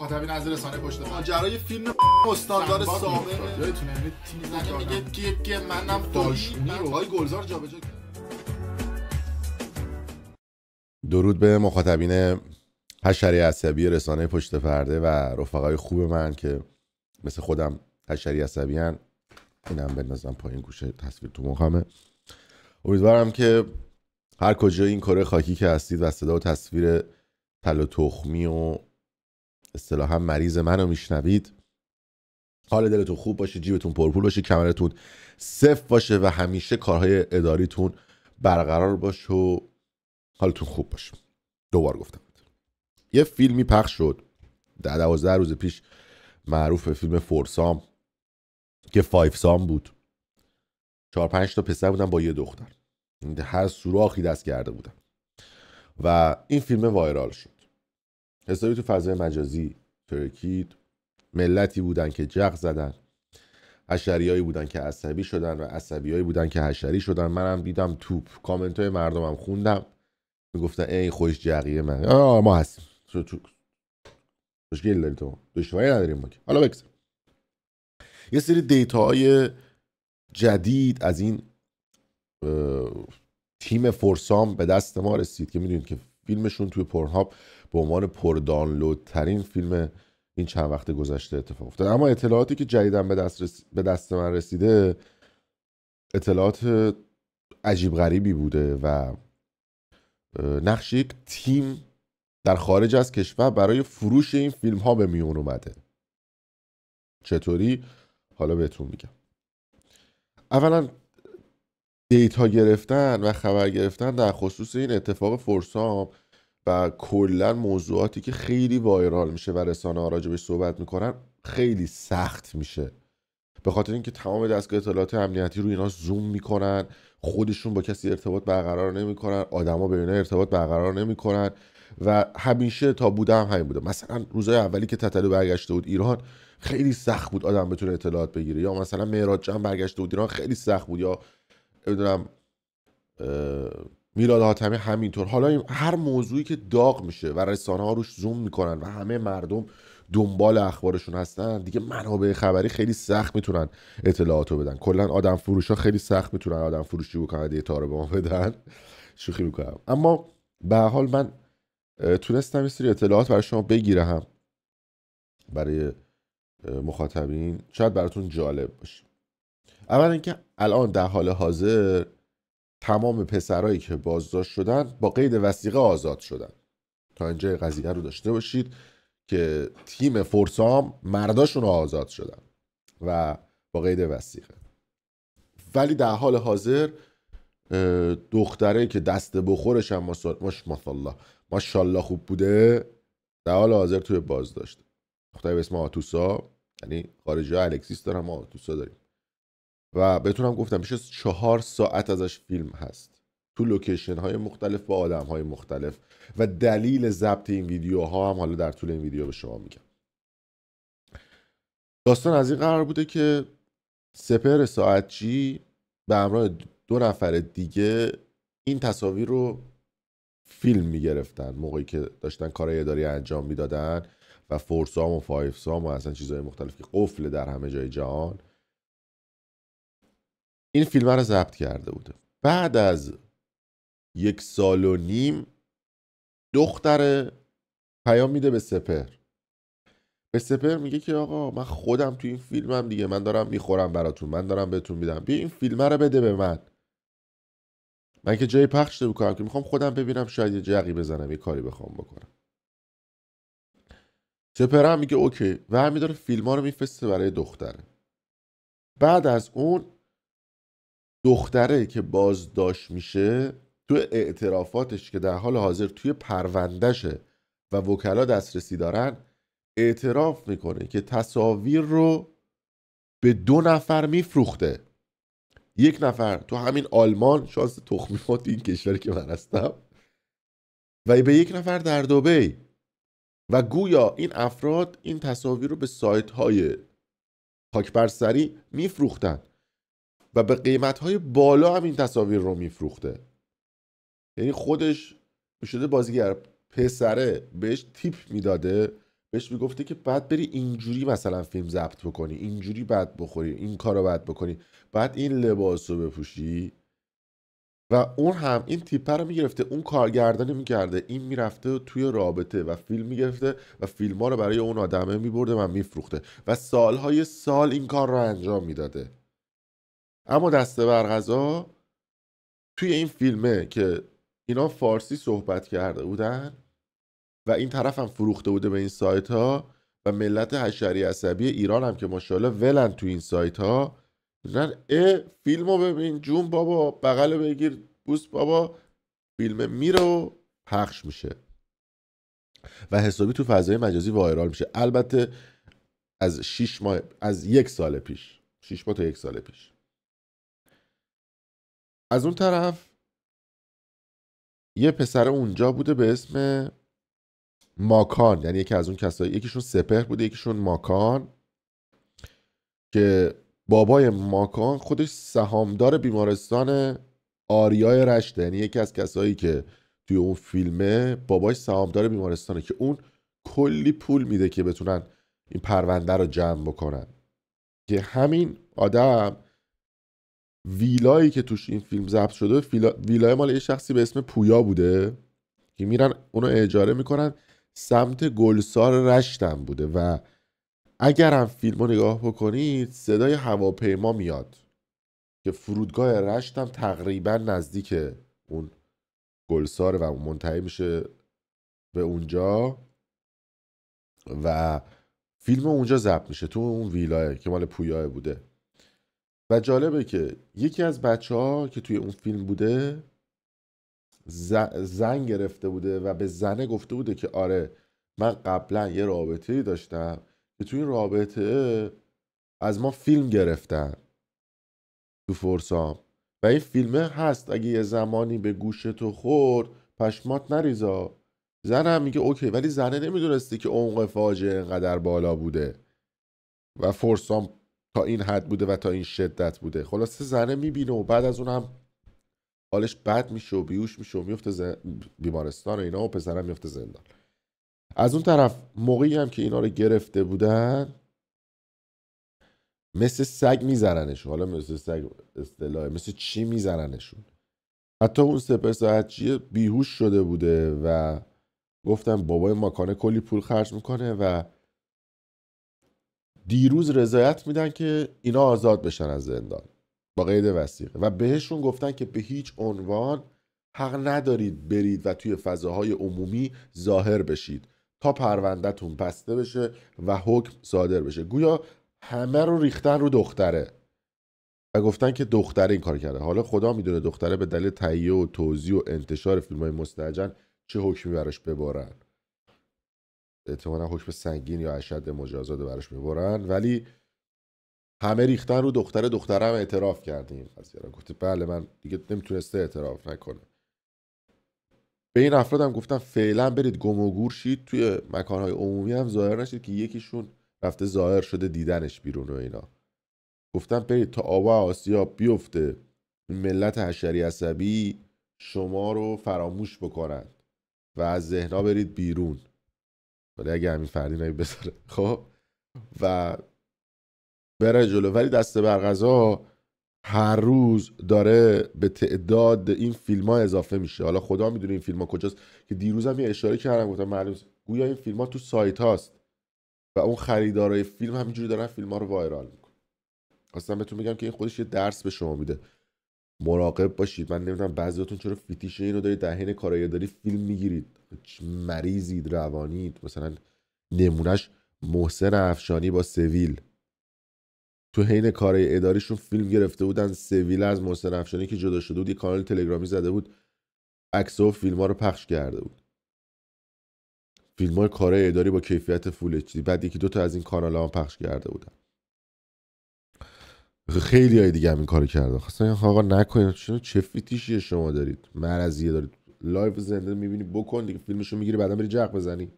مخاطبین از رسانه ما ماجرای فیلم استاندار سامه یادتونه تیزنه میگه کیه کیه منم تویی آقای گلزار جابجا کرد درود به مخاطبین حشری عصبی رسانه پشت پرده و رفقای خوب من که مثل خودم حشری عصبی هن اینم بندازم پایین گوشه تصویر تو مخمه امیدوارم که هر کجا این کره خاکی که هستید و صدا و تصویر تل و تخمی و اصطلاحا مریض منو میشنوید حال دلتون خوب باشه جیبتون پرپول باشه کمرتون صفر باشه و همیشه کارهای اداریتون برقرار باشه و حالتون خوب باشه دوبار گفتم یه فیلمی پخش شد در دوازده روز پیش معروف فیلم فورسام که فایف سام بود چهار پنج تا پسر بودن با یه دختر هر سوراخی دست کرده بودن و این فیلم وایرال شد حسابی تو فضای مجازی ترکید ملتی بودن که جغ زدن حشریایی بودن که عصبی شدن و عصبیایی بودن که حشری شدن منم دیدم توپ کامنت های مردمم خوندم میگفتن ای خوش جقیه من آه ما هستیم مشکل داری تو دشواری نداریم ما حالا بکس یه سری دیتا های جدید از این تیم فرسام به دست ما رسید که میدونید که فیلمشون توی هاب به عنوان پر دانلود ترین فیلم این چند وقت گذشته اتفاق افتاده. اما اطلاعاتی که جدیدن به دست, به دست من رسیده اطلاعات عجیب غریبی بوده و نقش یک تیم در خارج از کشور برای فروش این فیلم ها به میون اومده چطوری حالا بهتون میگم اولا دیتا گرفتن و خبر گرفتن در خصوص این اتفاق فرسام و کلا موضوعاتی که خیلی وایرال میشه و رسانه ها راجبش صحبت میکنن خیلی سخت میشه به خاطر اینکه تمام دستگاه اطلاعات امنیتی رو اینا زوم میکنن خودشون با کسی ارتباط برقرار نمیکنن آدما به اینا ارتباط برقرار نمیکنن و همیشه تا بوده هم همین بوده مثلا روزای اولی که تتلو برگشته بود ایران خیلی سخت بود آدم بتونه اطلاعات بگیره یا مثلا معراج جان برگشته بود ایران خیلی سخت بود یا نمیدونم میلاد حاتمی همینطور حالا هر موضوعی که داغ میشه و رسانه ها روش زوم میکنن و همه مردم دنبال اخبارشون هستن دیگه منابع خبری خیلی سخت میتونن اطلاعاتو بدن کلا آدم فروش ها خیلی سخت میتونن آدم فروشی بکنن دیتا تاره به ما بدن شوخی میکنم اما به حال من تونستم یه سری اطلاعات برای شما بگیرم برای مخاطبین شاید براتون جالب باشه اول اینکه الان در حال حاضر تمام پسرایی که بازداشت شدن با قید وسیقه آزاد شدن تا اینجا قضیه رو داشته باشید که تیم فورسام مرداشون رو آزاد شدن و با قید وسیقه ولی در حال حاضر دختره که دست بخورش هم ما خوب بوده در حال حاضر توی بازداشت دختره به اسم آتوسا یعنی خارجی ها الکسیس دارم ما آتوسا داریم و بهتون هم گفتم بیش از چهار ساعت ازش فیلم هست تو لوکیشن های مختلف با آدم های مختلف و دلیل ضبط این ها هم حالا در طول این ویدیو به شما میگم داستان از این قرار بوده که سپر ساعتچی به همراه دو نفر دیگه این تصاویر رو فیلم میگرفتن موقعی که داشتن کارهای اداری انجام میدادن و فورسام و فایفسام و اصلا چیزهای مختلف که قفل در همه جای جهان این فیلم رو ضبط کرده بوده بعد از یک سال و نیم دختر پیام میده به سپر به سپر میگه که آقا من خودم تو این فیلمم دیگه من دارم میخورم براتون من دارم بهتون میدم بیا این فیلمه رو بده به من من که جای پخش بکنم که میخوام خودم ببینم شاید یه جقی بزنم یه کاری بخوام بکنم سپر هم میگه اوکی و همین داره فیلم ها رو میفسته برای دختره بعد از اون دختره که بازداشت میشه تو اعترافاتش که در حال حاضر توی پروندهشه و وکلا دسترسی دارن اعتراف میکنه که تصاویر رو به دو نفر میفروخته یک نفر تو همین آلمان شانس تخمیات این کشوری که من هستم و به یک نفر در دوبی و گویا این افراد این تصاویر رو به سایت های خاکبرسری میفروختن و به های بالا هم این تصاویر رو میفروخته یعنی خودش شده بازیگر پسره بهش تیپ میداده بهش میگفته که بعد بری اینجوری مثلا فیلم ضبط بکنی اینجوری بعد بخوری این کار رو بعد بکنی بعد این لباس رو بپوشی و اون هم این تیپه رو میگرفته اون کارگردانی میکرده این میرفته توی رابطه و فیلم میگرفته و فیلم ها رو برای اون آدمه میبرده و میفروخته و سالهای سال این کار رو انجام میداده اما دسته بر توی این فیلمه که اینا فارسی صحبت کرده بودن و این طرف هم فروخته بوده به این سایت ها و ملت حشری عصبی ایران هم که ماشاءالله ولن تو این سایت ها دیدن اه فیلم رو ببین جون بابا بغل بگیر بوس بابا فیلم میره و پخش میشه و حسابی تو فضای مجازی وایرال میشه البته از شیش ماه از یک سال پیش شیش ماه تا یک سال پیش از اون طرف یه پسر اونجا بوده به اسم ماکان یعنی یکی از اون کسایی یکیشون سپهر بوده یکیشون ماکان که بابای ماکان خودش سهامدار بیمارستان آریای رشته یعنی یکی از کسایی که توی اون فیلمه باباش سهامدار بیمارستانه که اون کلی پول میده که بتونن این پرونده رو جمع بکنن که همین آدم ویلایی که توش این فیلم ضبط شده فیلا... ویلای مال یه شخصی به اسم پویا بوده که میرن اونو اجاره میکنن سمت گلسار رشتم بوده و اگر هم فیلم رو نگاه بکنید صدای هواپیما میاد که فرودگاه رشتم تقریبا نزدیک اون گلسار و منتهی میشه به اونجا و فیلم اونجا ضبط میشه تو اون ویلاه که مال پویا بوده و جالبه که یکی از بچه ها که توی اون فیلم بوده زن گرفته بوده و به زنه گفته بوده که آره من قبلا یه رابطه ای داشتم که توی این رابطه از ما فیلم گرفتن تو فرسام و این فیلمه هست اگه یه زمانی به گوش تو خورد پشمات نریزا زن هم میگه اوکی ولی زنه نمیدونستی که عمق فاجعه انقدر بالا بوده و فرسام تا این حد بوده و تا این شدت بوده خلاصه زنه میبینه و بعد از اون هم حالش بد میشه و بیوش میشه و میفته زن... بیمارستان و اینا و پسرم میفته زندان از اون طرف موقعی هم که اینا رو گرفته بودن مثل سگ میزننشون حالا مثل سگ اصطلاح مثل چی میزننشون حتی اون سپر چیه؟ بیهوش شده بوده و گفتم بابای ماکانه کلی پول خرج میکنه و دیروز رضایت میدن که اینا آزاد بشن از زندان با قید وسیقه و بهشون گفتن که به هیچ عنوان حق ندارید برید و توی فضاهای عمومی ظاهر بشید تا پروندهتون بسته بشه و حکم صادر بشه گویا همه رو ریختن رو دختره و گفتن که دختره این کار کرده حالا خدا میدونه دختره به دلیل تهیه و توضیح و انتشار فیلم های مستجن چه حکمی براش ببارن احتمالا حکم سنگین یا اشد مجازات براش میبرن ولی همه ریختن رو دختر دخترم اعتراف کرده این قضیه گفته بله من دیگه نمیتونسته اعتراف نکنه به این هم گفتم فعلا برید گم و گور شید توی مکانهای عمومی هم ظاهر نشید که یکیشون رفته ظاهر شده دیدنش بیرون و اینا گفتم برید تا آوا آسیا بیفته ملت اشری عصبی شما رو فراموش بکنند و از ذهنها برید بیرون ولی اگه همین نایی بذاره خب و بره جلو ولی دست برغذا هر روز داره به تعداد این فیلم ها اضافه میشه حالا خدا میدونه این فیلم ها کجاست که دیروزم یه اشاره کردم گفتم معلوم گویا این فیلم ها تو سایت هاست و اون خریدارای فیلم همینجوری دارن فیلم ها رو وایرال میکنن اصلا بهتون میگم که این خودش یه درس به شما میده مراقب باشید من نمیدونم بعضیاتون چرا فیتیش اینو دارید در کارایی داری فیلم میگیرید مریضید روانید مثلا نمونهش محسن افشانی با سویل تو حین کار اداریشون فیلم گرفته بودن سویل از محسن افشانی که جدا شده بود یه کانال تلگرامی زده بود عکس و فیلم ها رو پخش کرده بود فیلم های کار اداری با کیفیت فول اچ بعد یکی دوتا از این کانال ها پخش کرده بودن خیلی های دیگه هم این کارو کردن خواستن آقا نکنید چه فیتیشی شما دارید مرضیه دارید لایو زنده میبینی بکن دیگه فیلمشو میگیری بعدا بری جق بزنی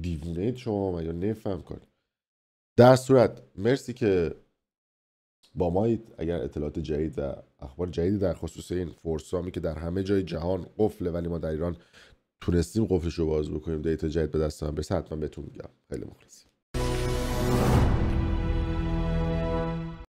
دیوونه اید شما یا نفهم کن در صورت مرسی که با مایید اگر اطلاعات جدید و اخبار جدیدی در خصوص این فورسامی که در همه جای جهان قفله ولی ما در ایران تونستیم قفلش رو باز بکنیم دیتا جدید به دست برسه حتما بهتون میگم خیلی مخلصیم